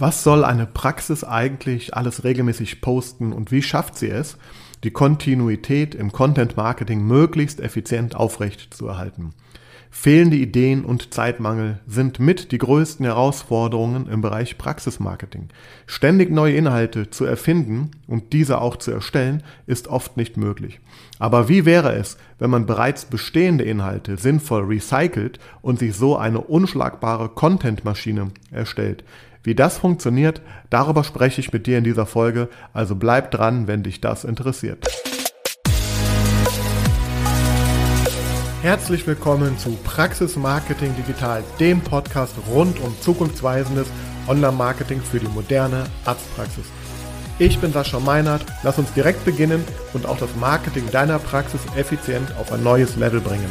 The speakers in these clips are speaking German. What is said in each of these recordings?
Was soll eine Praxis eigentlich alles regelmäßig posten und wie schafft sie es, die Kontinuität im Content Marketing möglichst effizient aufrecht zu erhalten? Fehlende Ideen und Zeitmangel sind mit die größten Herausforderungen im Bereich Praxismarketing. Ständig neue Inhalte zu erfinden und diese auch zu erstellen, ist oft nicht möglich. Aber wie wäre es, wenn man bereits bestehende Inhalte sinnvoll recycelt und sich so eine unschlagbare Content-Maschine erstellt, wie das funktioniert, darüber spreche ich mit dir in dieser Folge, also bleib dran, wenn dich das interessiert. Herzlich willkommen zu Praxis Marketing Digital, dem Podcast rund um zukunftsweisendes Online-Marketing für die moderne Arztpraxis. Ich bin Sascha Meinert, lass uns direkt beginnen und auch das Marketing deiner Praxis effizient auf ein neues Level bringen.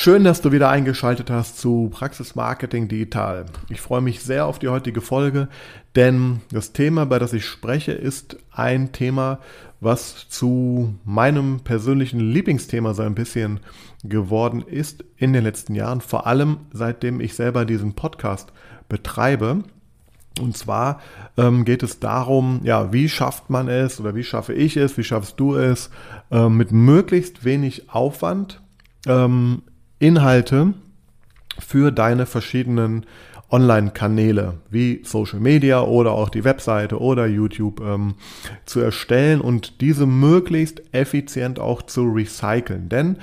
Schön, dass du wieder eingeschaltet hast zu Praxis Marketing Digital. Ich freue mich sehr auf die heutige Folge, denn das Thema, bei das ich spreche, ist ein Thema, was zu meinem persönlichen Lieblingsthema so ein bisschen geworden ist in den letzten Jahren, vor allem seitdem ich selber diesen Podcast betreibe. Und zwar ähm, geht es darum, ja, wie schafft man es oder wie schaffe ich es, wie schaffst du es, äh, mit möglichst wenig Aufwand ähm, Inhalte für deine verschiedenen Online-Kanäle wie Social Media oder auch die Webseite oder YouTube ähm, zu erstellen und diese möglichst effizient auch zu recyceln. Denn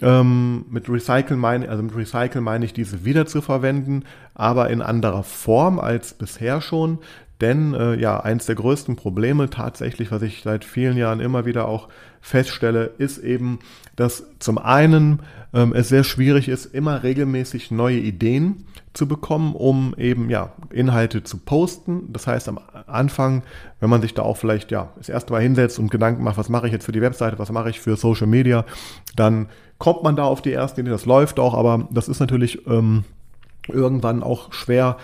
ähm, mit Recycle meine, also mit Recycle meine ich diese wieder zu verwenden, aber in anderer Form als bisher schon. Denn äh, ja, eins der größten Probleme tatsächlich, was ich seit vielen Jahren immer wieder auch feststelle, ist eben, dass zum einen ähm, es sehr schwierig ist, immer regelmäßig neue Ideen zu bekommen, um eben ja Inhalte zu posten. Das heißt, am Anfang, wenn man sich da auch vielleicht ja das erste Mal hinsetzt und Gedanken macht, was mache ich jetzt für die Webseite, was mache ich für Social Media, dann kommt man da auf die ersten Ideen. Das läuft auch, aber das ist natürlich ähm, irgendwann auch schwer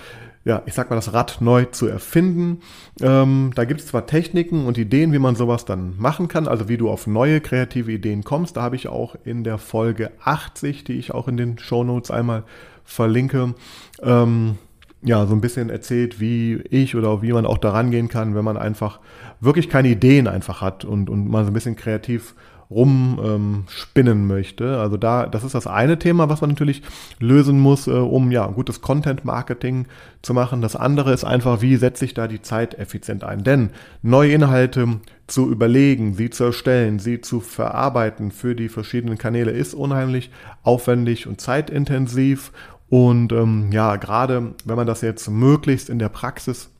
ja, ich sag mal, das Rad neu zu erfinden. Ähm, da gibt es zwar Techniken und Ideen, wie man sowas dann machen kann, also wie du auf neue kreative Ideen kommst. Da habe ich auch in der Folge 80, die ich auch in den Show Notes einmal verlinke, ähm, ja, so ein bisschen erzählt, wie ich oder wie man auch daran gehen kann, wenn man einfach wirklich keine Ideen einfach hat und, und mal so ein bisschen kreativ rumspinnen ähm, möchte. Also da, das ist das eine Thema, was man natürlich lösen muss, äh, um ja gutes Content-Marketing zu machen. Das andere ist einfach, wie setze ich da die Zeit effizient ein? Denn neue Inhalte zu überlegen, sie zu erstellen, sie zu verarbeiten für die verschiedenen Kanäle ist unheimlich aufwendig und zeitintensiv. Und ähm, ja, gerade wenn man das jetzt möglichst in der Praxis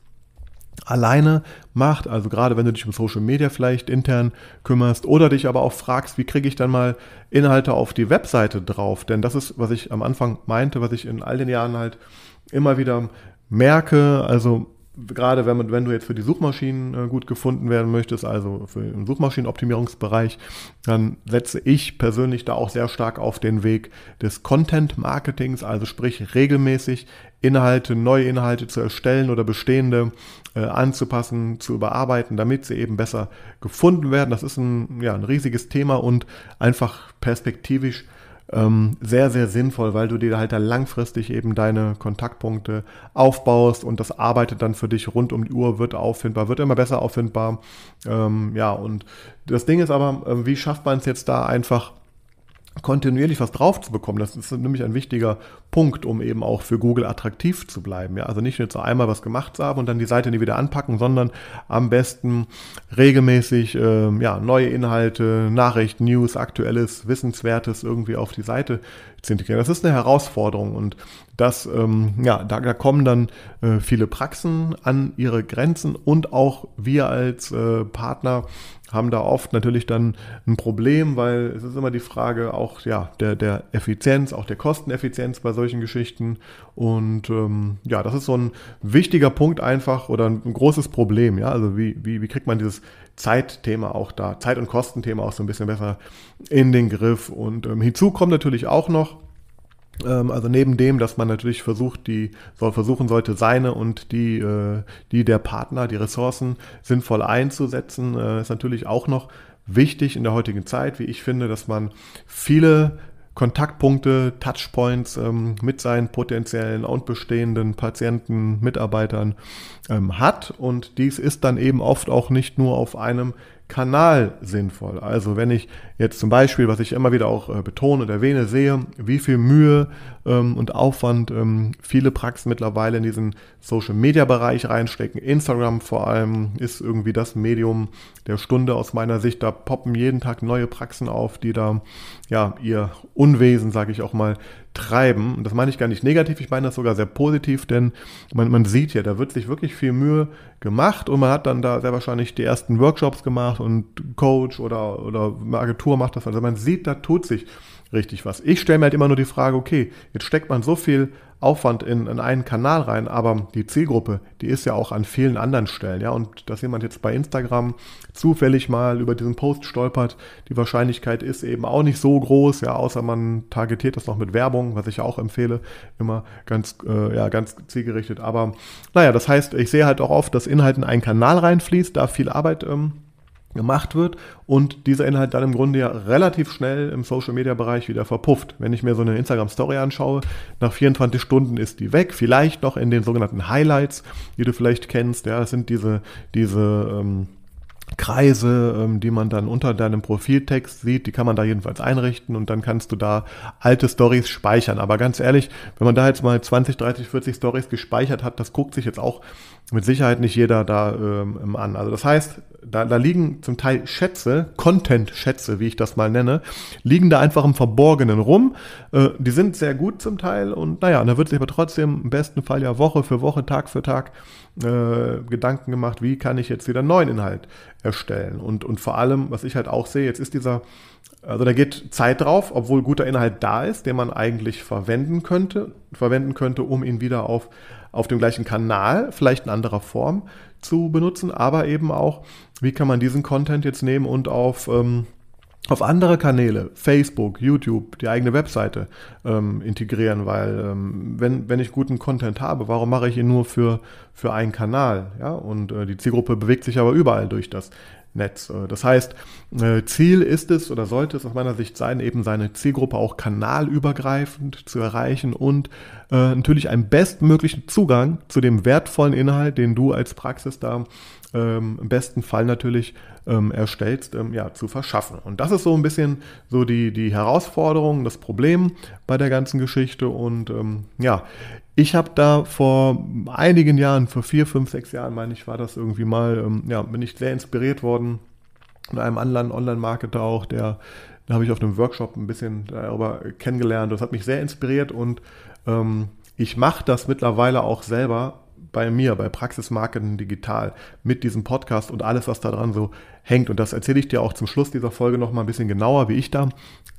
alleine macht, also gerade wenn du dich um Social Media vielleicht intern kümmerst oder dich aber auch fragst, wie kriege ich dann mal Inhalte auf die Webseite drauf, denn das ist, was ich am Anfang meinte, was ich in all den Jahren halt immer wieder merke, also gerade wenn, wenn du jetzt für die Suchmaschinen äh, gut gefunden werden möchtest, also für den Suchmaschinenoptimierungsbereich, dann setze ich persönlich da auch sehr stark auf den Weg des Content-Marketings, also sprich regelmäßig Inhalte, neue Inhalte zu erstellen oder bestehende äh, anzupassen, zu überarbeiten, damit sie eben besser gefunden werden. Das ist ein, ja, ein riesiges Thema und einfach perspektivisch ähm, sehr, sehr sinnvoll, weil du dir halt da langfristig eben deine Kontaktpunkte aufbaust und das arbeitet dann für dich rund um die Uhr, wird auffindbar, wird immer besser auffindbar. Ähm, ja, und das Ding ist aber, ähm, wie schafft man es jetzt da einfach kontinuierlich was drauf zu bekommen. Das ist nämlich ein wichtiger Punkt, um eben auch für Google attraktiv zu bleiben. Ja, also nicht nur zu einmal was gemacht zu haben und dann die Seite nie wieder anpacken, sondern am besten regelmäßig äh, ja, neue Inhalte, Nachrichten, News, aktuelles, Wissenswertes irgendwie auf die Seite zu integrieren. Das ist eine Herausforderung und das, ähm, ja, da, da kommen dann äh, viele Praxen an ihre Grenzen und auch wir als äh, Partner haben da oft natürlich dann ein Problem, weil es ist immer die Frage auch ja, der, der Effizienz, auch der Kosteneffizienz bei solchen Geschichten. Und ähm, ja, das ist so ein wichtiger Punkt einfach oder ein, großes Problem. Ja, also wie, wie, wie kriegt man dieses Zeitthema auch da, Zeit- und Kostenthema auch so ein bisschen besser in den Griff? Und ähm, hinzu kommt natürlich auch noch, ähm, also neben dem, dass man natürlich versucht, die soll versuchen sollte, seine und die, äh, die der Partner, die Ressourcen sinnvoll einzusetzen, äh, ist natürlich auch noch wichtig in der heutigen Zeit, wie ich finde, dass man viele Kontaktpunkte, Touchpoints ähm, mit seinen potenziellen und bestehenden Patienten, Mitarbeitern ähm, hat. Und dies ist dann eben oft auch nicht nur auf einem Kanal sinnvoll. Also wenn ich jetzt zum Beispiel, was ich immer wieder auch äh, betone und erwähne, sehe, wie viel Mühe ähm, und Aufwand ähm, viele Praxen mittlerweile in diesen Social-Media-Bereich reinstecken. Instagram vor allem ist irgendwie das Medium der Stunde aus meiner Sicht. Da poppen jeden Tag neue Praxen auf, die da ja ihr Unwesen, sage ich auch mal, treiben. Und das meine ich gar nicht negativ, ich meine das sogar sehr positiv, denn man, man sieht ja, da wird sich wirklich viel Mühe gemacht und man hat dann da sehr wahrscheinlich die ersten Workshops gemacht und Coach oder, oder Agentur Tor macht das. Also man sieht, da tut sich richtig was. Ich stelle mir halt immer nur die Frage, okay, jetzt steckt man so viel Aufwand in, in, einen Kanal rein, aber die Zielgruppe, die ist ja auch an vielen anderen Stellen, ja. Und dass jemand jetzt bei Instagram zufällig mal über diesen Post stolpert, die Wahrscheinlichkeit ist eben auch nicht so groß, ja, außer man targetiert das noch mit Werbung, was ich ja auch empfehle, immer ganz, äh, ja, ganz zielgerichtet. Aber naja, das heißt, ich sehe halt auch oft, dass Inhalt in einen Kanal reinfließt, da viel Arbeit ähm, gemacht wird und dieser Inhalt dann im Grunde ja relativ schnell im Social-Media-Bereich wieder verpufft. Wenn ich mir so eine Instagram-Story anschaue, nach 24 Stunden ist die weg, vielleicht noch in den sogenannten Highlights, die du vielleicht kennst. Ja, das sind diese, diese ähm, Kreise, ähm, die man dann unter deinem Profiltext sieht, die kann man da jedenfalls einrichten und dann kannst du da alte Stories speichern. Aber ganz ehrlich, wenn man da jetzt mal 20, 30, 40 Stories gespeichert hat, das guckt sich jetzt auch mit Sicherheit nicht jeder da ähm, an. Also das heißt, da, da liegen zum Teil Schätze, Content-Schätze, wie ich das mal nenne, liegen da einfach im Verborgenen rum. Äh, die sind sehr gut zum Teil und naja, da wird sich aber trotzdem im besten Fall ja Woche für Woche, Tag für Tag äh, Gedanken gemacht, wie kann ich jetzt wieder einen neuen Inhalt erstellen. Und, und vor allem, was ich halt auch sehe, jetzt ist dieser, also da geht Zeit drauf, obwohl guter Inhalt da ist, den man eigentlich verwenden könnte, verwenden könnte, um ihn wieder auf, auf dem gleichen Kanal, vielleicht in anderer Form zu benutzen, aber eben auch, wie kann man diesen Content jetzt nehmen und auf ähm, auf andere Kanäle, Facebook, YouTube, die eigene Webseite ähm, integrieren, weil ähm, wenn, wenn ich guten Content habe, warum mache ich ihn nur für, für einen Kanal? Ja? Und äh, die Zielgruppe bewegt sich aber überall durch das Netz. Äh, das heißt, äh, Ziel ist es oder sollte es aus meiner Sicht sein, eben seine Zielgruppe auch kanalübergreifend zu erreichen und äh, natürlich einen bestmöglichen Zugang zu dem wertvollen Inhalt, den du als Praxis da ähm, im besten Fall natürlich ähm, erstellst, ähm, ja, zu verschaffen. Und das ist so ein bisschen so die, die Herausforderung, das Problem bei der ganzen Geschichte. Und ähm, ja, ich habe da vor einigen Jahren, vor vier, fünf, sechs Jahren, meine ich, war das irgendwie mal, ähm, ja, bin ich sehr inspiriert worden von einem anderen Online-Marketer auch, der da habe ich auf einem Workshop ein bisschen darüber kennengelernt. Das hat mich sehr inspiriert und ähm, ich mache das mittlerweile auch selber bei mir, bei Praxis Marketing Digital, mit diesem Podcast und alles, was daran so hängt. Und das erzähle ich dir auch zum Schluss dieser Folge nochmal ein bisschen genauer, wie ich da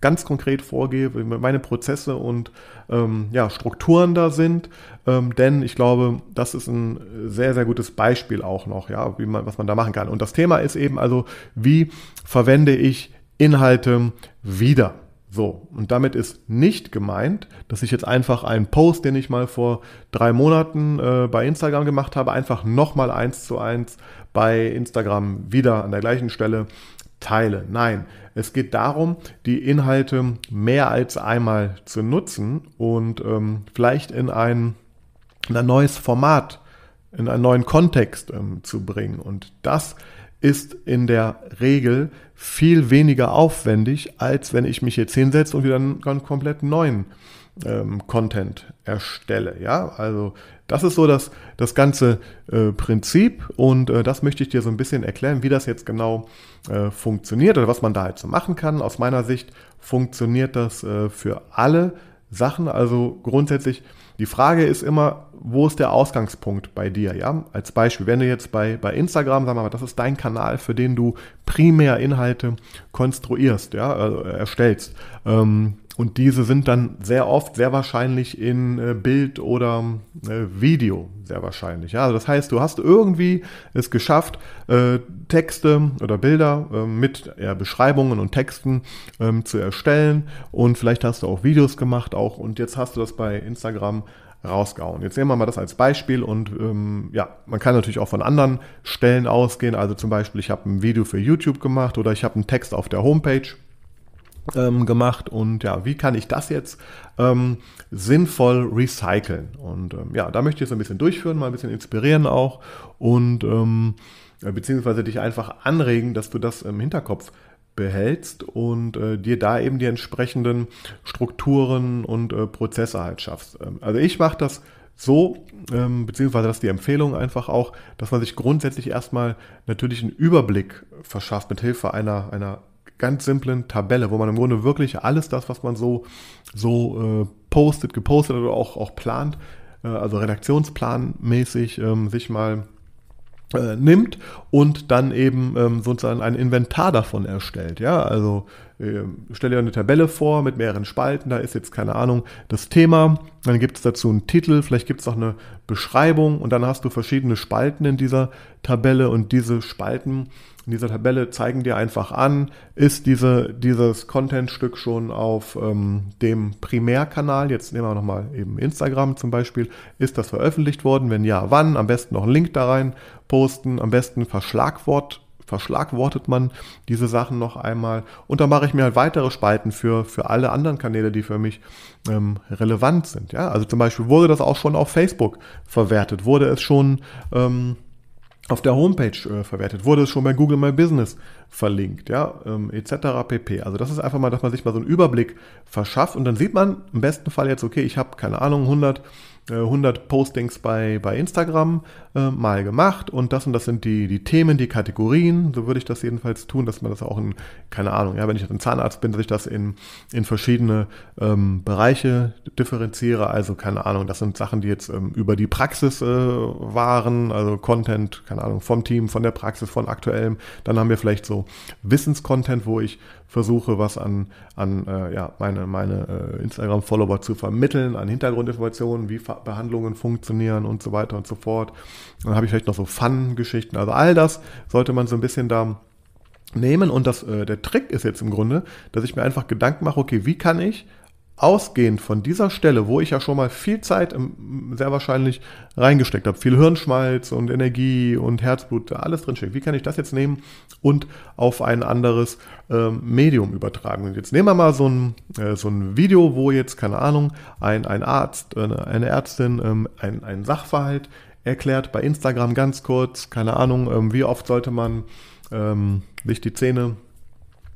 ganz konkret vorgehe, wie meine Prozesse und ähm, ja, Strukturen da sind. Ähm, denn ich glaube, das ist ein sehr, sehr gutes Beispiel auch noch, ja, wie man, was man da machen kann. Und das Thema ist eben also, wie verwende ich Inhalte wieder? So, und damit ist nicht gemeint, dass ich jetzt einfach einen Post, den ich mal vor drei Monaten äh, bei Instagram gemacht habe, einfach nochmal eins zu eins bei Instagram wieder an der gleichen Stelle teile. Nein, es geht darum, die Inhalte mehr als einmal zu nutzen und ähm, vielleicht in ein, in ein neues Format, in einen neuen Kontext ähm, zu bringen. Und das ist in der Regel viel weniger aufwendig, als wenn ich mich jetzt hinsetze und wieder einen, komplett neuen ähm, Content erstelle. Ja, also das ist so das, das ganze äh, Prinzip und äh, das möchte ich dir so ein bisschen erklären, wie das jetzt genau äh, funktioniert oder was man da jetzt halt so machen kann. Aus meiner Sicht funktioniert das äh, für alle Sachen. Also grundsätzlich die Frage ist immer, wo ist der Ausgangspunkt bei dir? Ja? Als Beispiel, wenn du jetzt bei, bei Instagram, sag mal, das ist dein Kanal, für den du primär Inhalte konstruierst, ja, also äh, erstellst. Ähm, und diese sind dann sehr oft, sehr wahrscheinlich in äh, Bild oder äh, Video, sehr wahrscheinlich. Ja, also das heißt, du hast irgendwie es geschafft, äh, Texte oder Bilder ähm, mit Beschreibungen und Texten ähm, zu erstellen. Und vielleicht hast du auch Videos gemacht auch. Und jetzt hast du das bei Instagram rausgehauen. Jetzt nehmen wir mal das als Beispiel und ähm, ja, man kann natürlich auch von anderen Stellen ausgehen. Also zum Beispiel, ich habe ein Video für YouTube gemacht oder ich habe einen Text auf der Homepage ähm, gemacht und ja, wie kann ich das jetzt ähm, sinnvoll recyceln? Und ähm, ja, da möchte ich jetzt ein bisschen durchführen, mal ein bisschen inspirieren auch und ähm, äh, beziehungsweise dich einfach anregen, dass du das im Hinterkopf behältst und äh, dir da eben die entsprechenden Strukturen und äh, Prozesse halt schaffst. Ähm, also ich mache das so, ähm, beziehungsweise das ist die Empfehlung einfach auch, dass man sich grundsätzlich erstmal natürlich einen Überblick verschafft mit Hilfe einer, einer ganz simplen Tabelle, wo man im Grunde wirklich alles das, was man so, so äh, postet, gepostet oder auch, auch plant, äh, also redaktionsplanmäßig ähm, sich mal äh, nimmt und dann eben ähm, sozusagen ein Inventar davon erstellt. Ja, also ähm, stelle dir eine Tabelle vor mit mehreren Spalten, da ist jetzt keine Ahnung das Thema, dann gibt es dazu einen Titel, vielleicht gibt es auch eine Beschreibung und dann hast du verschiedene Spalten in dieser Tabelle und diese Spalten in dieser Tabelle zeigen dir einfach an, ist diese, dieses Contentstück schon auf ähm, dem Primärkanal, jetzt nehmen wir nochmal eben Instagram zum Beispiel, ist das veröffentlicht worden? Wenn ja, wann? Am besten noch einen Link da rein posten, am besten Verschlagwort verschlagwortet man diese Sachen noch einmal. Und dann mache ich mir halt weitere Spalten für, für alle anderen Kanäle, die für mich ähm, relevant sind. Ja? Also zum Beispiel wurde das auch schon auf Facebook verwertet, wurde es schon ähm, auf der Homepage äh, verwertet, wurde es schon bei Google My Business verlinkt, ja, ähm, etc. pp. Also das ist einfach mal, dass man sich mal so einen Überblick verschafft und dann sieht man im besten Fall jetzt, okay, ich habe keine Ahnung, 100 100 äh, Postings bei, bei Instagram äh, mal gemacht und das und das sind die, die Themen, die Kategorien. So würde ich das jedenfalls tun, dass man das auch in, keine Ahnung, ja, wenn ich ein Zahnarzt bin, dass ich das in, in verschiedene ähm, Bereiche differenziere. Also keine Ahnung, das sind Sachen, die jetzt ähm, über die Praxis äh, waren, also Content, keine Ahnung, vom Team, von der Praxis, von aktuellem. Dann haben wir vielleicht so Wissenscontent, wo ich versuche, was an, an äh, ja, meine, meine äh, Instagram-Follower zu vermitteln, an Hintergrundinformationen, wie ver Behandlungen funktionieren und so weiter und so fort. Dann habe ich vielleicht noch so Fun-Geschichten. Also all das sollte man so ein bisschen da nehmen. Und das, äh, der Trick ist jetzt im Grunde, dass ich mir einfach Gedanken mache, okay, wie kann ich ausgehend von dieser Stelle, wo ich ja schon mal viel Zeit sehr wahrscheinlich reingesteckt habe, viel Hirnschmalz und Energie und Herzblut, alles drinsteckt, wie kann ich das jetzt nehmen und auf ein anderes äh, Medium übertragen? Und jetzt nehmen wir mal so ein, äh, so ein Video, wo jetzt, keine Ahnung, ein, ein Arzt, äh, eine Ärztin ähm, ein, ein Sachverhalt erklärt bei Instagram ganz kurz, keine Ahnung, ähm, wie oft sollte man ähm, sich die Zähne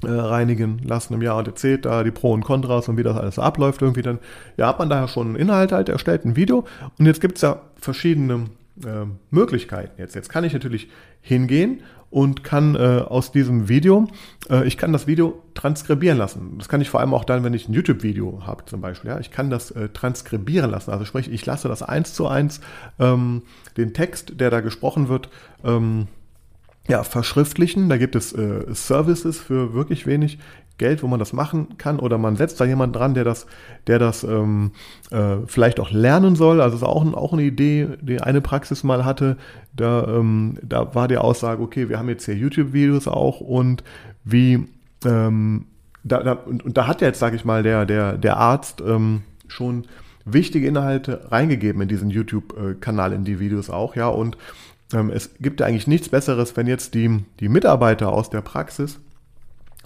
äh, reinigen lassen im Jahr und erzählt da die Pro und Kontras und wie das alles abläuft irgendwie, dann ja, hat man daher schon einen Inhalt halt erstellt, ein Video und jetzt gibt es ja verschiedene äh, Möglichkeiten jetzt. Jetzt kann ich natürlich hingehen und kann äh, aus diesem Video, äh, ich kann das Video transkribieren lassen. Das kann ich vor allem auch dann, wenn ich ein YouTube-Video habe zum Beispiel. Ja? Ich kann das äh, transkribieren lassen. Also sprich, ich lasse das eins zu eins, ähm, den Text, der da gesprochen wird, ähm, ja, verschriftlichen. Da gibt es äh, Services für wirklich wenig Geld, wo man das machen kann, oder man setzt da jemanden dran, der das, der das ähm, äh, vielleicht auch lernen soll. Also ist auch, auch eine Idee, die eine Praxis mal hatte. Da, ähm, da war die Aussage, okay, wir haben jetzt hier YouTube-Videos auch und wie ähm, da, da, und, und, da hat jetzt, sage ich mal, der, der, der Arzt ähm, schon wichtige Inhalte reingegeben in diesen YouTube-Kanal, äh, in die Videos auch, ja, und ähm, es gibt ja eigentlich nichts Besseres, wenn jetzt die, die Mitarbeiter aus der Praxis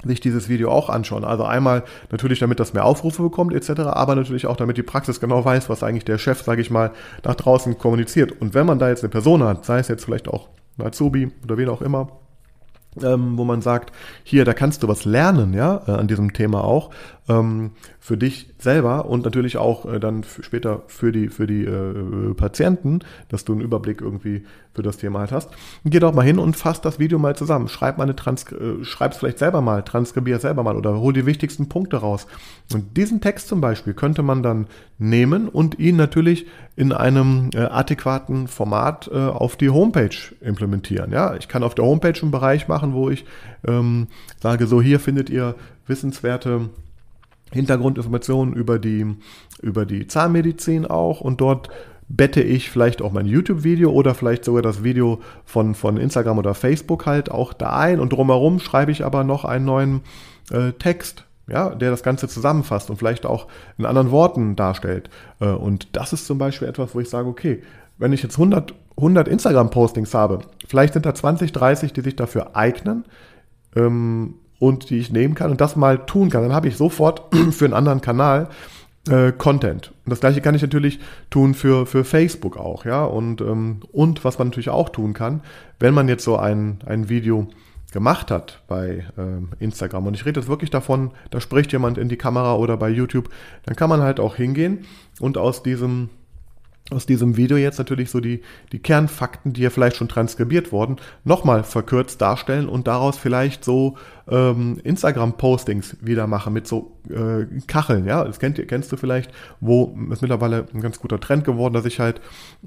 sich dieses Video auch anschauen. Also einmal natürlich, damit das mehr Aufrufe bekommt etc., aber natürlich auch, damit die Praxis genau weiß, was eigentlich der Chef, sage ich mal, nach draußen kommuniziert. Und wenn man da jetzt eine Person hat, sei es jetzt vielleicht auch ein Azubi oder wen auch immer, ähm, wo man sagt, hier, da kannst du was lernen, ja, äh, an diesem Thema auch ähm, für dich selber und natürlich auch äh, dann später für die, für die äh, äh, Patienten, dass du einen Überblick irgendwie für das Thema halt hast. Geh doch mal hin und fass das Video mal zusammen. Schreib mal eine Trans äh, schreib's vielleicht selber mal, transkribier selber mal oder hol die wichtigsten Punkte raus. Und diesen Text zum Beispiel könnte man dann nehmen und ihn natürlich in einem äh, adäquaten Format äh, auf die Homepage implementieren. Ja, ich kann auf der Homepage einen Bereich machen, wo ich ähm, sage, so hier findet ihr wissenswerte Hintergrundinformationen über die, über die Zahnmedizin auch und dort bette ich vielleicht auch mein YouTube-Video oder vielleicht sogar das Video von, von Instagram oder Facebook halt auch da ein und drumherum schreibe ich aber noch einen neuen äh, Text, ja, der das Ganze zusammenfasst und vielleicht auch in anderen Worten darstellt. Äh, und das ist zum Beispiel etwas, wo ich sage, okay, wenn ich jetzt 100, 100 Instagram-Postings habe, vielleicht sind da 20, 30, die sich dafür eignen, ähm, und die ich nehmen kann und das mal tun kann, dann habe ich sofort für einen anderen Kanal äh, Content. Und das gleiche kann ich natürlich tun für, für Facebook auch, ja. Und, ähm, und was man natürlich auch tun kann, wenn man jetzt so ein, ein Video gemacht hat bei ähm, Instagram. Und ich rede jetzt wirklich davon, da spricht jemand in die Kamera oder bei YouTube, dann kann man halt auch hingehen und aus diesem aus diesem Video jetzt natürlich so die, die Kernfakten, die ja vielleicht schon transkribiert wurden, nochmal verkürzt darstellen und daraus vielleicht so ähm, Instagram-Postings wieder machen mit so äh, Kacheln. Ja, das kennt, kennst du vielleicht, wo ist mittlerweile ein ganz guter Trend geworden, dass ich halt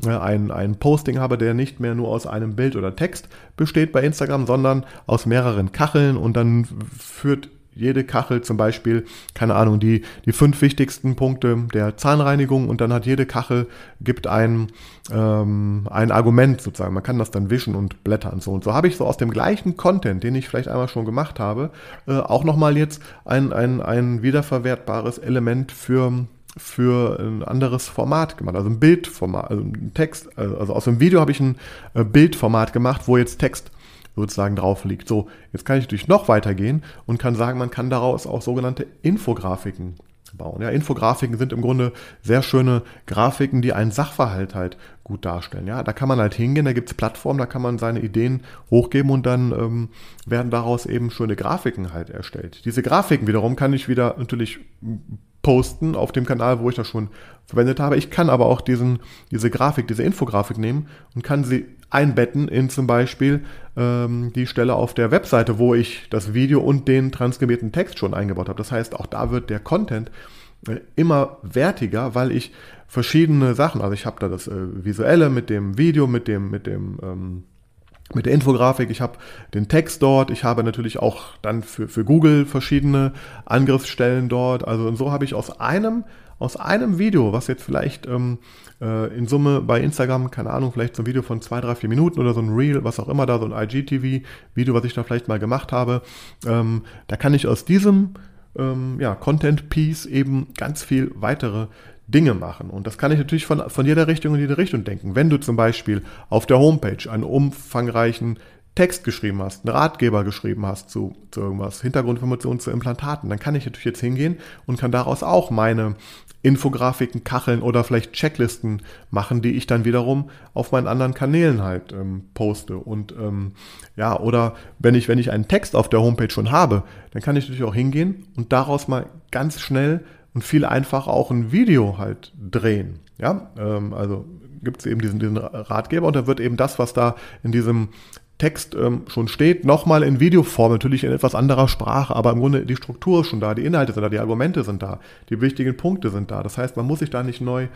äh, ein, ein Posting habe, der nicht mehr nur aus einem Bild oder Text besteht bei Instagram, sondern aus mehreren Kacheln und dann führt jede Kachel zum Beispiel, keine Ahnung, die, die fünf wichtigsten Punkte der Zahnreinigung und dann hat jede Kachel, gibt ein, ähm, ein Argument sozusagen. Man kann das dann wischen und blättern. So und so habe ich so aus dem gleichen Content, den ich vielleicht einmal schon gemacht habe, äh, auch nochmal jetzt ein, ein, ein wiederverwertbares Element für für ein anderes Format gemacht, also ein Bildformat, also ein Text, äh, also aus dem Video habe ich ein äh, Bildformat gemacht, wo jetzt Text sozusagen drauf liegt. So, jetzt kann ich natürlich noch weitergehen und kann sagen, man kann daraus auch sogenannte Infografiken bauen. Ja, Infografiken sind im Grunde sehr schöne Grafiken, die einen Sachverhalt halt gut darstellen. Ja, da kann man halt hingehen, da gibt es Plattformen, da kann man seine Ideen hochgeben und dann ähm, werden daraus eben schöne Grafiken halt erstellt. Diese Grafiken wiederum kann ich wieder natürlich posten auf dem Kanal, wo ich das schon verwendet habe. Ich kann aber auch diesen, diese Grafik, diese Infografik nehmen und kann sie einbetten in zum Beispiel ähm, die Stelle auf der Webseite, wo ich das Video und den transkribierten Text schon eingebaut habe. Das heißt, auch da wird der Content äh, immer wertiger, weil ich verschiedene Sachen, also ich habe da das äh, visuelle mit dem Video, mit dem mit dem ähm, mit der Infografik, ich habe den Text dort, ich habe natürlich auch dann für, für Google verschiedene Angriffsstellen dort. Also und so habe ich aus einem aus einem Video, was jetzt vielleicht ähm, äh, in Summe bei Instagram, keine Ahnung, vielleicht so ein Video von zwei, drei, vier Minuten oder so ein Reel, was auch immer da, so ein IGTV-Video, was ich da vielleicht mal gemacht habe, ähm, da kann ich aus diesem ähm, ja, Content-Piece eben ganz viel weitere Dinge machen. Und das kann ich natürlich von, von jeder Richtung in jede Richtung denken. Wenn du zum Beispiel auf der Homepage einen umfangreichen Text geschrieben hast, einen Ratgeber geschrieben hast zu, zu irgendwas, Hintergrundinformationen zu Implantaten, dann kann ich natürlich jetzt hingehen und kann daraus auch meine Infografiken, Kacheln oder vielleicht Checklisten machen, die ich dann wiederum auf meinen anderen Kanälen halt ähm, poste. Und ähm, ja, oder wenn ich, wenn ich einen Text auf der Homepage schon habe, dann kann ich natürlich auch hingehen und daraus mal ganz schnell und viel einfacher auch ein Video halt drehen. Ja, ähm, also gibt es eben diesen, diesen Ratgeber und da wird eben das, was da in diesem Text ähm, schon steht, nochmal in Videoform, natürlich in etwas anderer Sprache, aber im Grunde die Struktur ist schon da, die Inhalte sind da, die Argumente sind da, die wichtigen Punkte sind da. Das heißt, man muss sich da nicht neu,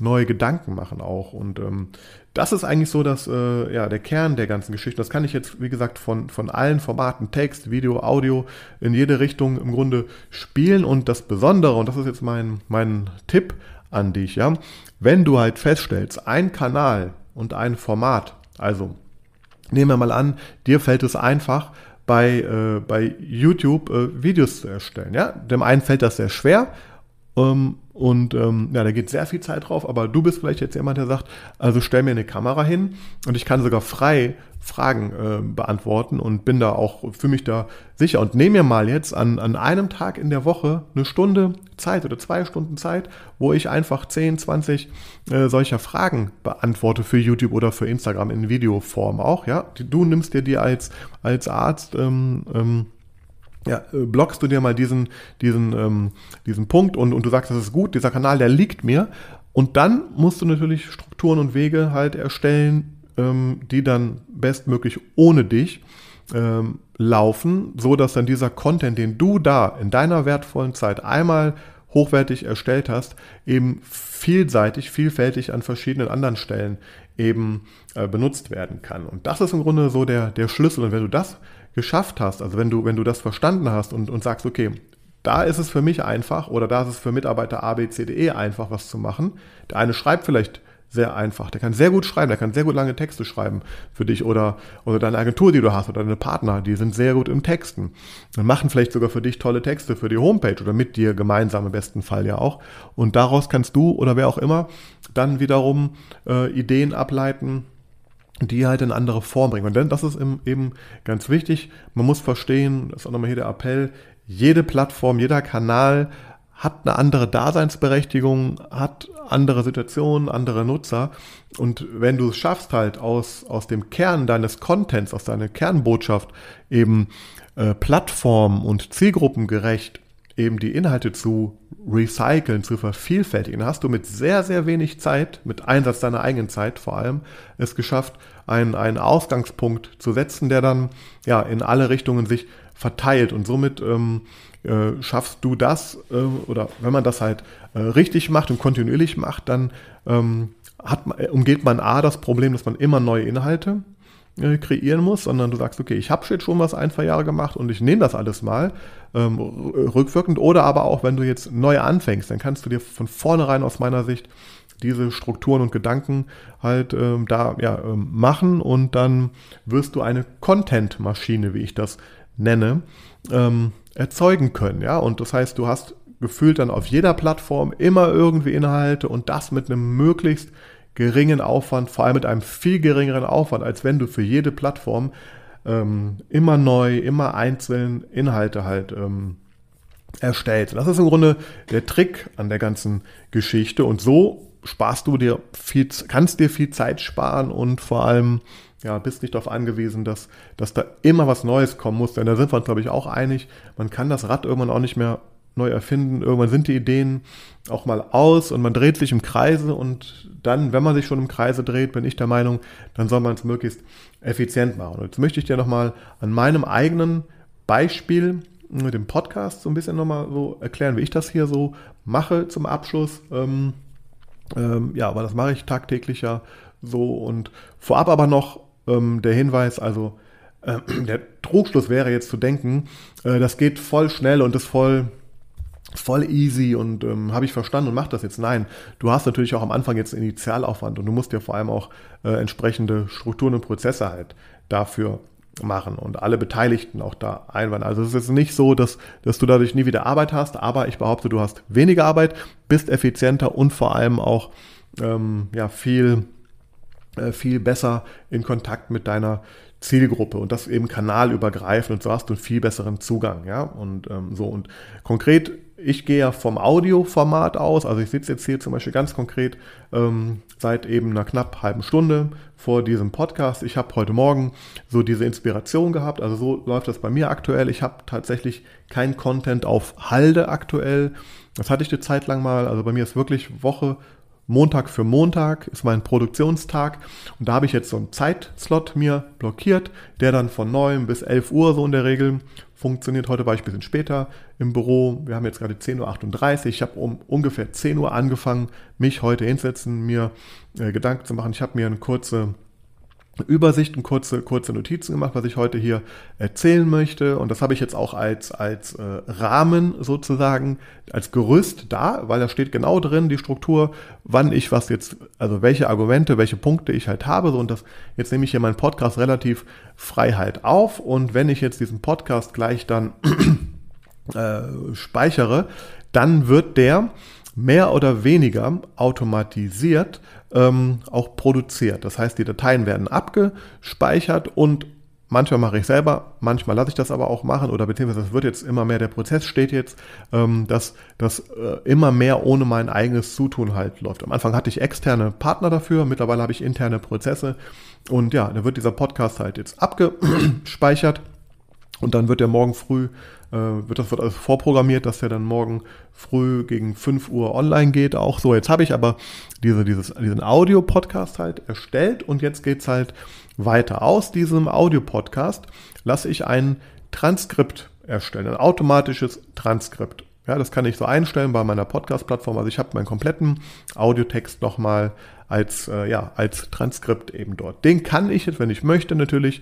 neue Gedanken machen auch. Und ähm, das ist eigentlich so dass äh, ja, der Kern der ganzen Geschichte. Das kann ich jetzt, wie gesagt, von, von allen Formaten, Text, Video, Audio, in jede Richtung im Grunde spielen. Und das Besondere, und das ist jetzt mein, mein Tipp an dich, ja, wenn du halt feststellst, ein Kanal und ein Format, also nehmen wir mal an, dir fällt es einfach, bei, äh, bei YouTube äh, Videos zu erstellen. Ja? Dem einen fällt das sehr schwer ähm, und ähm, ja, da geht sehr viel Zeit drauf, aber du bist vielleicht jetzt jemand, der sagt, also stell mir eine Kamera hin und ich kann sogar frei Fragen äh, beantworten und bin da auch für mich da sicher und nehme mir mal jetzt an, an einem Tag in der Woche eine Stunde Zeit oder zwei Stunden Zeit, wo ich einfach 10, 20 äh, solcher Fragen beantworte für YouTube oder für Instagram in Videoform auch, ja. Du nimmst dir die als, als Arzt ähm, ähm, ja, äh, blockst du dir mal diesen, diesen, ähm, diesen Punkt und, und du sagst, das ist gut, dieser Kanal, der liegt mir. Und dann musst du natürlich Strukturen und Wege halt erstellen, ähm, die dann bestmöglich ohne dich ähm, laufen, so dass dann dieser Content, den du da in deiner wertvollen Zeit einmal hochwertig erstellt hast, eben vielseitig, vielfältig an verschiedenen anderen Stellen eben äh, benutzt werden kann. Und das ist im Grunde so der, der Schlüssel. Und wenn du das geschafft hast, also wenn du, wenn du das verstanden hast und, und sagst, okay, da ist es für mich einfach oder da ist es für Mitarbeiter A, B, C, D, E einfach, was zu machen. Der eine schreibt vielleicht sehr einfach, der kann sehr gut schreiben, der kann sehr gut lange Texte schreiben für dich oder, oder deine Agentur, die du hast oder deine Partner, die sind sehr gut im Texten und machen vielleicht sogar für dich tolle Texte für die Homepage oder mit dir gemeinsam im besten Fall ja auch. Und daraus kannst du oder wer auch immer dann wiederum äh, Ideen ableiten, die halt in andere Form bringen. Und denn das ist eben ganz wichtig. Man muss verstehen, das ist auch nochmal hier der Appell, jede Plattform, jeder Kanal hat eine andere Daseinsberechtigung, hat andere Situationen, andere Nutzer. Und wenn du es schaffst, halt aus, aus dem Kern deines Contents, aus deiner Kernbotschaft eben äh, plattform- und zielgruppengerecht eben die Inhalte zu recyceln, zu vervielfältigen, hast du mit sehr, sehr wenig Zeit, mit Einsatz deiner eigenen Zeit vor allem, es geschafft, einen, einen Ausgangspunkt zu setzen, der dann ja in alle Richtungen sich verteilt und somit ähm, äh, schaffst du das äh, oder wenn man das halt äh, richtig macht und kontinuierlich macht, dann ähm, hat, umgeht man A das Problem, dass man immer neue Inhalte äh, kreieren muss, sondern du sagst, okay, ich habe jetzt schon was ein, zwei Jahre gemacht und ich nehme das alles mal ähm, rückwirkend. Oder aber auch, wenn du jetzt neu anfängst, dann kannst du dir von vornherein aus meiner Sicht diese Strukturen und Gedanken halt ähm, da ja, ähm, machen und dann wirst du eine Content-Maschine, wie ich das nenne, ähm, erzeugen können. Ja? Und das heißt, du hast gefühlt dann auf jeder Plattform immer irgendwie Inhalte und das mit einem möglichst geringen Aufwand, vor allem mit einem viel geringeren Aufwand, als wenn du für jede Plattform ähm, immer neu, immer einzeln Inhalte halt ähm, erstellst. das ist im Grunde der Trick an der ganzen Geschichte. Und so sparst du dir viel, kannst dir viel Zeit sparen und vor allem ja, bist nicht darauf angewiesen, dass, dass da immer was Neues kommen muss. Denn da sind wir uns, glaube ich, auch einig. Man kann das Rad irgendwann auch nicht mehr neu erfinden. Irgendwann sind die Ideen auch mal aus und man dreht sich im Kreise und dann, wenn man sich schon im Kreise dreht, bin ich der Meinung, dann soll man es möglichst effizient machen. Und jetzt möchte ich dir nochmal an meinem eigenen Beispiel mit dem Podcast so ein bisschen nochmal so erklären, wie ich das hier so mache zum Abschluss. Ähm, ähm, ja, aber das mache ich tagtäglich ja so. Und vorab aber noch ähm, der Hinweis, also äh, der Trugschluss wäre jetzt zu denken, äh, das geht voll schnell und ist voll voll easy und ähm, habe ich verstanden und mach das jetzt. Nein, du hast natürlich auch am Anfang jetzt einen Initialaufwand und du musst dir vor allem auch äh, entsprechende Strukturen und Prozesse halt dafür machen und alle Beteiligten auch da einweihen. Also es ist jetzt nicht so, dass, dass du dadurch nie wieder Arbeit hast, aber ich behaupte, du hast weniger Arbeit, bist effizienter und vor allem auch ähm, ja, viel, äh, viel besser in Kontakt mit deiner Zielgruppe und das eben kanalübergreifend und so hast du einen viel besseren Zugang, ja, und ähm, so und konkret ich gehe ja vom Audioformat aus, also ich sitze jetzt hier zum Beispiel ganz konkret ähm, seit eben einer knapp halben Stunde vor diesem Podcast. Ich habe heute Morgen so diese Inspiration gehabt, also so läuft das bei mir aktuell. Ich habe tatsächlich kein Content auf Halde aktuell. Das hatte ich eine Zeit lang mal, also bei mir ist wirklich Woche Montag für Montag ist mein Produktionstag und da habe ich jetzt so einen Zeitslot mir blockiert, der dann von 9 bis 11 Uhr so in der Regel funktioniert. Heute war ich ein bisschen später im Büro. Wir haben jetzt gerade 10.38 Uhr. Ich habe um ungefähr 10 Uhr angefangen, mich heute hinsetzen, mir äh, Gedanken zu machen. Ich habe mir eine kurze Übersicht und kurze, kurze Notizen gemacht, was ich heute hier erzählen möchte. Und das habe ich jetzt auch als, als äh, Rahmen sozusagen, als Gerüst da, weil da steht genau drin die Struktur, wann ich was jetzt, also welche Argumente, welche Punkte ich halt habe. So, und das, jetzt nehme ich hier meinen Podcast relativ frei halt auf. Und wenn ich jetzt diesen Podcast gleich dann äh, speichere, dann wird der mehr oder weniger automatisiert ähm, auch produziert. Das heißt, die Dateien werden abgespeichert und manchmal mache ich selber, manchmal lasse ich das aber auch machen oder beziehungsweise das wird jetzt immer mehr, der Prozess steht jetzt, ähm, dass das äh, immer mehr ohne mein eigenes Zutun halt läuft. Am Anfang hatte ich externe Partner dafür, mittlerweile habe ich interne Prozesse und ja, da wird dieser Podcast halt jetzt abgespeichert. Und dann wird er morgen früh, äh, wird das wird alles vorprogrammiert, dass er dann morgen früh gegen 5 Uhr online geht. Auch so, jetzt habe ich aber diese, dieses, diesen Audio-Podcast halt erstellt und jetzt geht es halt weiter. Aus diesem Audio-Podcast lasse ich ein Transkript erstellen, ein automatisches Transkript. Ja, das kann ich so einstellen bei meiner Podcast-Plattform. Also ich habe meinen kompletten Audiotext nochmal als, äh, ja, als Transkript eben dort. Den kann ich jetzt, wenn ich möchte, natürlich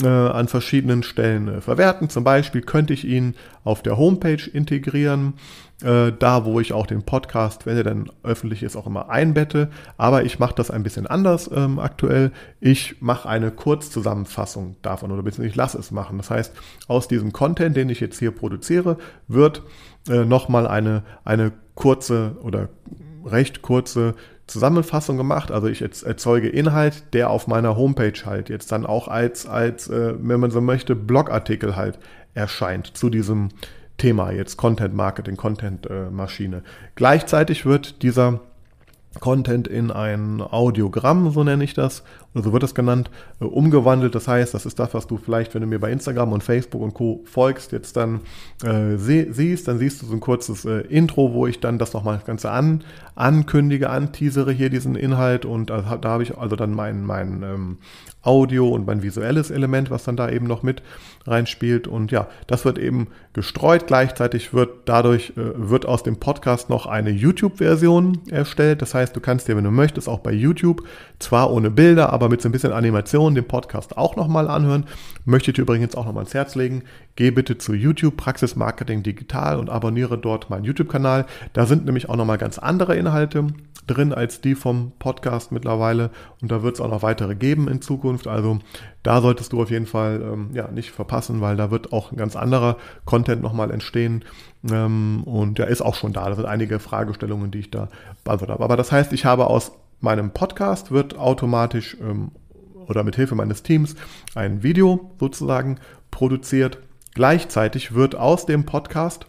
äh, an verschiedenen Stellen äh, verwerten. Zum Beispiel könnte ich ihn auf der Homepage integrieren, äh, da wo ich auch den Podcast, wenn er dann öffentlich ist, auch immer einbette. Aber ich mache das ein bisschen anders ähm, aktuell. Ich mache eine Kurzzusammenfassung davon oder beziehungsweise ich lasse es machen. Das heißt, aus diesem Content, den ich jetzt hier produziere, wird äh, nochmal eine, eine kurze oder recht kurze Zusammenfassung gemacht. Also ich erzeuge Inhalt, der auf meiner Homepage halt jetzt dann auch als, als äh, wenn man so möchte, Blogartikel halt erscheint zu diesem Thema jetzt Content Marketing, Content äh, Maschine. Gleichzeitig wird dieser Content in ein Audiogramm, so nenne ich das, so wird das genannt, äh, umgewandelt. Das heißt, das ist das, was du vielleicht, wenn du mir bei Instagram und Facebook und Co. folgst, jetzt dann äh, siehst. Dann siehst du so ein kurzes äh, Intro, wo ich dann das nochmal das Ganze an, ankündige, anteasere hier diesen Inhalt. Und also, da habe ich also dann mein, mein ähm, Audio und mein visuelles Element, was dann da eben noch mit reinspielt. Und ja, das wird eben gestreut. Gleichzeitig wird dadurch, äh, wird aus dem Podcast noch eine YouTube-Version erstellt. Das heißt, du kannst dir, wenn du möchtest, auch bei YouTube, zwar ohne Bilder, aber aber mit so ein bisschen Animation den Podcast auch nochmal anhören. Möchte ich dir übrigens auch nochmal ans Herz legen. Geh bitte zu YouTube, Praxis Marketing Digital und abonniere dort meinen YouTube-Kanal. Da sind nämlich auch nochmal ganz andere Inhalte drin als die vom Podcast mittlerweile. Und da wird es auch noch weitere geben in Zukunft. Also da solltest du auf jeden Fall ähm, ja, nicht verpassen, weil da wird auch ein ganz anderer Content nochmal entstehen. Ähm, und der ist auch schon da. Da sind einige Fragestellungen, die ich da beantwortet habe. Aber das heißt, ich habe aus meinem Podcast wird automatisch ähm, oder mit Hilfe meines Teams ein Video sozusagen produziert. Gleichzeitig wird aus dem Podcast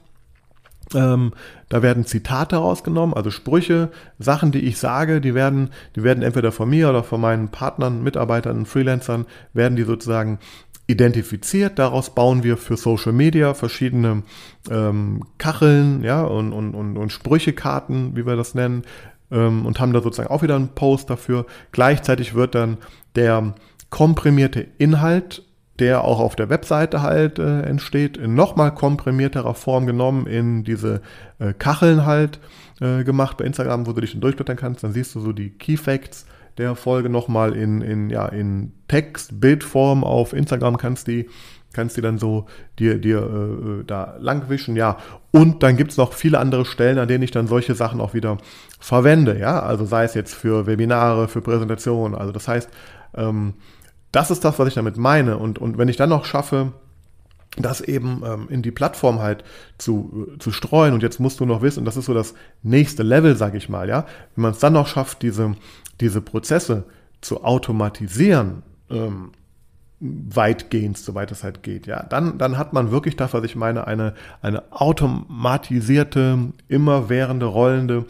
ähm, da werden Zitate rausgenommen, also Sprüche, Sachen, die ich sage, die werden, die werden entweder von mir oder von meinen Partnern, Mitarbeitern, Freelancern, werden die sozusagen identifiziert. Daraus bauen wir für Social Media verschiedene ähm, Kacheln ja, und, und, und, und Sprüchekarten, wie wir das nennen, ähm, und haben da sozusagen auch wieder einen Post dafür. Gleichzeitig wird dann der komprimierte Inhalt, der auch auf der Webseite halt äh, entsteht, in nochmal komprimierterer Form genommen, in diese äh, Kacheln halt äh, gemacht bei Instagram, wo du dich dann durchblättern kannst. Dann siehst du so die Key Facts der Folge nochmal in, in, ja, in Text, Bildform auf Instagram kannst du die kannst die dann so dir, dir äh, äh da langwischen, ja. Und dann gibt es noch viele andere Stellen, an denen ich dann solche Sachen auch wieder verwende, ja. Also sei es jetzt für Webinare, für Präsentationen. Also das heißt, ähm, das ist das, was ich damit meine. Und, und wenn ich dann noch schaffe, das eben ähm, in die Plattform halt zu, äh, zu streuen. Und jetzt musst du noch wissen, das ist so das nächste Level, sage ich mal, ja. Wenn man es dann noch schafft, diese, diese Prozesse zu automatisieren, ähm, weitgehend, soweit es halt geht, ja, dann, dann hat man wirklich das, was ich meine, eine, eine automatisierte, immerwährende, rollende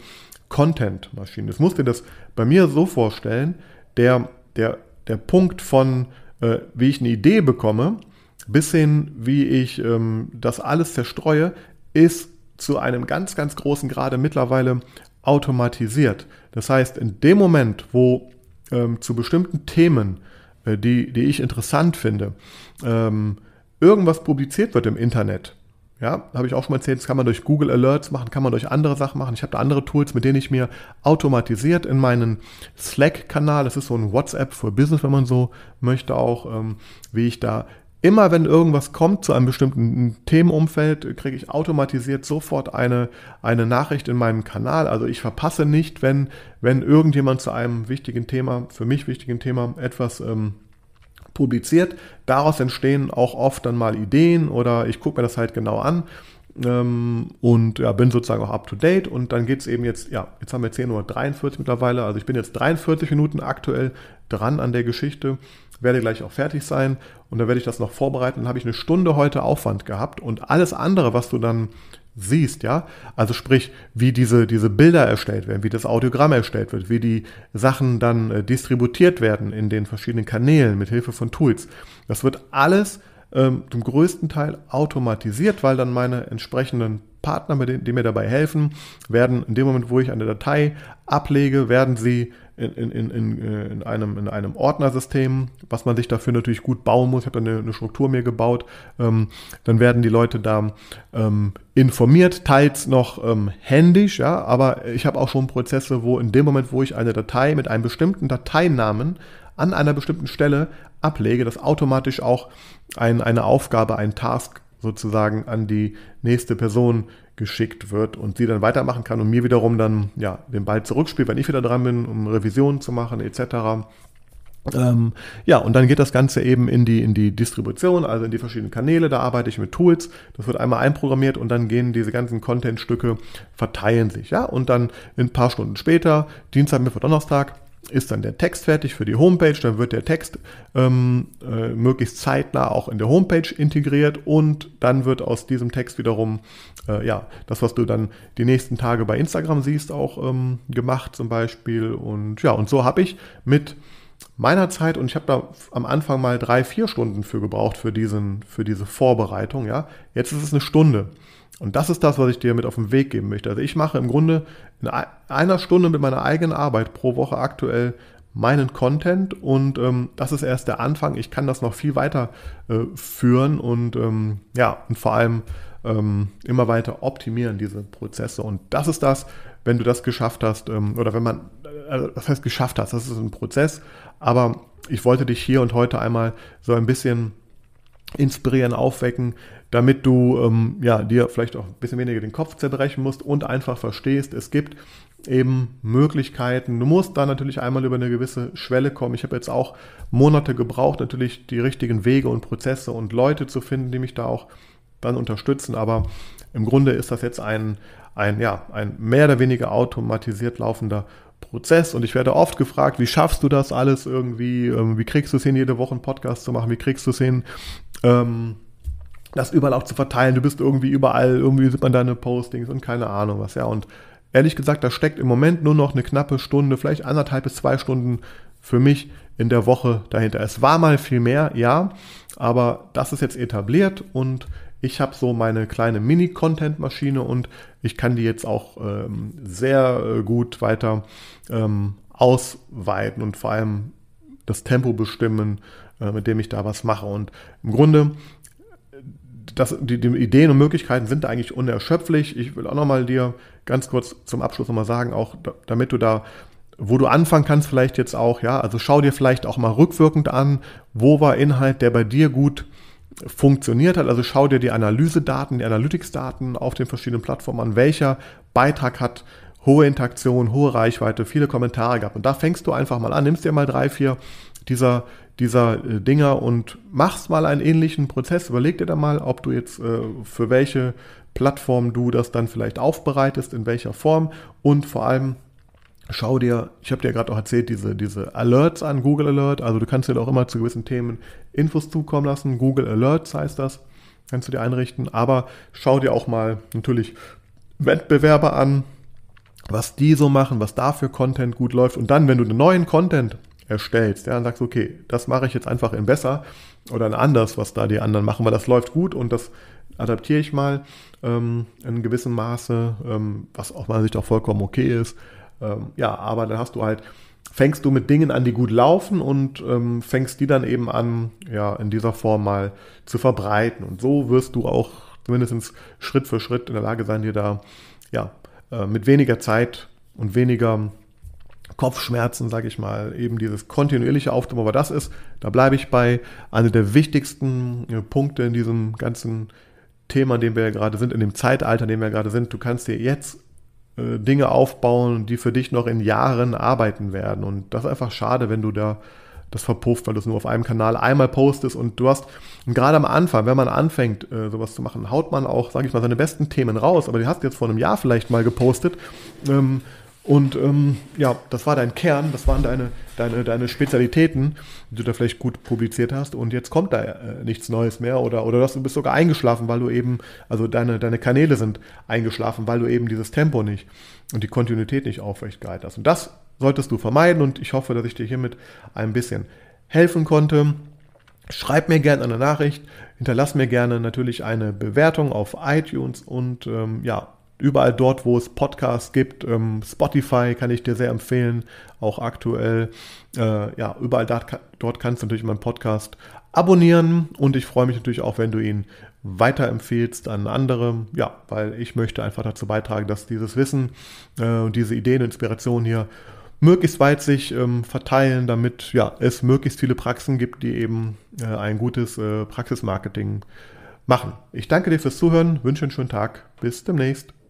Content-Maschine. Das musst du dir das bei mir so vorstellen, der, der, der Punkt von, äh, wie ich eine Idee bekomme, bis hin, wie ich ähm, das alles zerstreue, ist zu einem ganz, ganz großen Grade mittlerweile automatisiert. Das heißt, in dem Moment, wo ähm, zu bestimmten Themen äh, die, die ich interessant finde, ähm, irgendwas publiziert wird im Internet, ja, habe ich auch schon mal erzählt, das kann man durch Google Alerts machen, kann man durch andere Sachen machen. Ich habe da andere Tools, mit denen ich mir automatisiert in meinen Slack-Kanal, das ist so ein WhatsApp für Business, wenn man so möchte, auch, ähm, wie ich da immer wenn irgendwas kommt zu einem bestimmten Themenumfeld, kriege ich automatisiert sofort eine, eine Nachricht in meinem Kanal. Also ich verpasse nicht, wenn, wenn irgendjemand zu einem wichtigen Thema, für mich wichtigen Thema, etwas ähm, publiziert. Daraus entstehen auch oft dann mal Ideen oder ich gucke mir das halt genau an ähm, und ja, bin sozusagen auch up to date. Und dann geht es eben jetzt, ja, jetzt haben wir 10.43 Uhr mittlerweile, also ich bin jetzt 43 Minuten aktuell dran an der Geschichte werde gleich auch fertig sein und dann werde ich das noch vorbereiten. Dann habe ich eine Stunde heute Aufwand gehabt und alles andere, was du dann siehst, ja, also sprich, wie diese, diese Bilder erstellt werden, wie das Audiogramm erstellt wird, wie die Sachen dann äh, distributiert werden in den verschiedenen Kanälen mit Hilfe von Tools. Das wird alles ähm, zum größten Teil automatisiert, weil dann meine entsprechenden Partner, die mir dabei helfen, werden in dem Moment, wo ich eine Datei ablege, werden sie in, in, in, äh, in, einem, in einem Ordnersystem, was man sich dafür natürlich gut bauen muss. Ich habe eine, eine Struktur mir gebaut. Ähm, dann werden die Leute da ähm, informiert, teils noch ähm, händisch, ja, aber ich habe auch schon Prozesse, wo in dem Moment, wo ich eine Datei mit einem bestimmten Dateinamen an einer bestimmten Stelle ablege, dass automatisch auch ein, eine Aufgabe, ein Task sozusagen an die nächste Person geschickt wird und sie dann weitermachen kann und mir wiederum dann ja, den Ball zurückspielt, wenn ich wieder dran bin, um Revisionen zu machen etc. Ähm, ja, und dann geht das Ganze eben in die, in die Distribution, also in die verschiedenen Kanäle. Da arbeite ich mit Tools. Das wird einmal einprogrammiert und dann gehen diese ganzen Content-Stücke, verteilen sich. Ja, und dann ein paar Stunden später, Dienstag, Mittwoch, Donnerstag, ist dann der Text fertig für die Homepage, dann wird der Text ähm, äh, möglichst zeitnah auch in der Homepage integriert und dann wird aus diesem Text wiederum, äh, ja, das, was du dann die nächsten Tage bei Instagram siehst, auch ähm, gemacht zum Beispiel. Und ja, und so habe ich mit meiner Zeit, und ich habe da am Anfang mal drei, vier Stunden für gebraucht, für, diesen, für diese Vorbereitung, ja, jetzt ist es eine Stunde. Und das ist das, was ich dir mit auf den Weg geben möchte. Also ich mache im Grunde in einer Stunde mit meiner eigenen Arbeit pro Woche aktuell meinen Content und ähm, das ist erst der Anfang. Ich kann das noch viel weiter äh, führen und ähm, ja, und vor allem ähm, immer weiter optimieren, diese Prozesse. Und das ist das, wenn du das geschafft hast, ähm, oder wenn man, äh, das heißt geschafft hast, das ist ein Prozess, aber ich wollte dich hier und heute einmal so ein bisschen inspirieren, aufwecken, damit du ähm, ja, dir vielleicht auch ein bisschen weniger den Kopf zerbrechen musst und einfach verstehst, es gibt eben Möglichkeiten. Du musst da natürlich einmal über eine gewisse Schwelle kommen. Ich habe jetzt auch Monate gebraucht, natürlich die richtigen Wege und Prozesse und Leute zu finden, die mich da auch dann unterstützen. Aber im Grunde ist das jetzt ein, ein, ja, ein mehr oder weniger automatisiert laufender Prozess. Prozess und ich werde oft gefragt, wie schaffst du das alles irgendwie, ähm, wie kriegst du es hin, jede Woche einen Podcast zu machen, wie kriegst du es hin, ähm, das überall auch zu verteilen, du bist irgendwie überall, irgendwie sieht man deine Postings und keine Ahnung was, ja, und ehrlich gesagt, da steckt im Moment nur noch eine knappe Stunde, vielleicht anderthalb bis zwei Stunden für mich in der Woche dahinter. Es war mal viel mehr, ja, aber das ist jetzt etabliert und ich habe so meine kleine Mini-Content-Maschine und ich kann die jetzt auch ähm, sehr äh, gut weiter ähm, ausweiten und vor allem das Tempo bestimmen, äh, mit dem ich da was mache. Und im Grunde das, die, die, Ideen und Möglichkeiten sind eigentlich unerschöpflich. Ich will auch nochmal dir ganz kurz zum Abschluss nochmal sagen, auch da, damit du da, wo du anfangen kannst, vielleicht jetzt auch, ja, also schau dir vielleicht auch mal rückwirkend an, wo war Inhalt, der bei dir gut funktioniert hat. Also schau dir die Analysedaten, die Analytics-Daten auf den verschiedenen Plattformen an. Welcher Beitrag hat hohe Interaktion, hohe Reichweite, viele Kommentare gehabt? Und da fängst du einfach mal an, nimmst dir mal drei, vier dieser, dieser äh, Dinger und machst mal einen ähnlichen Prozess. Überleg dir dann mal, ob du jetzt äh, für welche Plattform du das dann vielleicht aufbereitest, in welcher Form und vor allem schau dir, ich habe dir gerade auch erzählt, diese, diese Alerts an, Google Alert, also du kannst dir auch immer zu gewissen Themen Infos zukommen lassen. Google Alerts heißt das. Kannst du dir einrichten. Aber schau dir auch mal natürlich Wettbewerber an, was die so machen, was da für Content gut läuft. Und dann, wenn du einen neuen Content erstellst, ja, dann sagst du, okay, das mache ich jetzt einfach in besser oder in anders, was da die anderen machen, weil das läuft gut und das adaptiere ich mal ähm, in gewissem Maße, ähm, was auch meiner Sicht auch vollkommen okay ist. Ähm, ja, aber dann hast du halt fängst du mit Dingen an, die gut laufen und ähm, fängst die dann eben an, ja, in dieser Form mal zu verbreiten. Und so wirst du auch zumindest Schritt für Schritt in der Lage sein, dir da, ja, äh, mit weniger Zeit und weniger Kopfschmerzen, sage ich mal, eben dieses kontinuierliche Aufkommen. Aber das ist, da bleibe ich bei, einer der wichtigsten äh, Punkte in diesem ganzen Thema, in dem wir ja gerade sind, in dem Zeitalter, in dem wir ja gerade sind. Du kannst dir jetzt äh, Dinge aufbauen, die für dich noch in Jahren arbeiten werden. Und das ist einfach schade, wenn du da das verpufft, weil du es nur auf einem Kanal einmal postest und du hast, und gerade am Anfang, wenn man anfängt, äh, sowas zu machen, haut man auch, sage ich mal, seine besten Themen raus, aber die hast du jetzt vor einem Jahr vielleicht mal gepostet. Ähm, und ähm, ja, das war dein Kern, das waren deine, deine, deine Spezialitäten, die du da vielleicht gut publiziert hast. Und jetzt kommt da äh, nichts Neues mehr oder, oder du bist sogar eingeschlafen, weil du eben, also deine, deine Kanäle sind eingeschlafen, weil du eben dieses Tempo nicht und die Kontinuität nicht aufrecht gehalten hast. Und das solltest du vermeiden und ich hoffe, dass ich dir hiermit ein bisschen helfen konnte. Schreib mir gerne eine Nachricht, hinterlass mir gerne natürlich eine Bewertung auf iTunes und ähm, ja, überall dort, wo es Podcasts gibt. Ähm, Spotify kann ich dir sehr empfehlen, auch aktuell. Äh, ja, überall dort, dort kannst du natürlich meinen Podcast abonnieren und ich freue mich natürlich auch, wenn du ihn weiterempfehlst an andere. Ja, weil ich möchte einfach dazu beitragen, dass dieses Wissen äh, und äh, diese Ideen und Inspirationen hier möglichst weit sich ähm, verteilen, damit ja, es möglichst viele Praxen gibt, die eben äh, ein gutes äh, Praxismarketing machen. Ich danke dir fürs Zuhören, wünsche einen schönen Tag, bis demnächst.